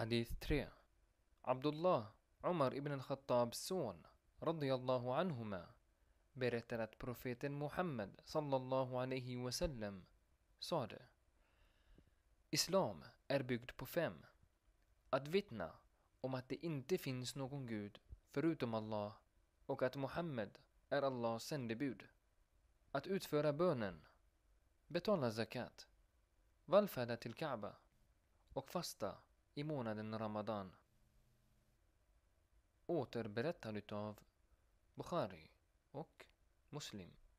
Hadith 3 Abdullah, Omar ibn al-Khattabs son, radiyallahu anhuma, berättar att profeten Muhammed sallallahu alaihi wasallam sade Islam är byggd på fem. Att vittna om att det inte finns någon gud förutom Allah och att Muhammed är Allahs sändebud. Att utföra bönen, betala zakat, vallfärda till Kaaba och fasta i månaden Ramadan. Återberättad utav Bukhari och Muslim.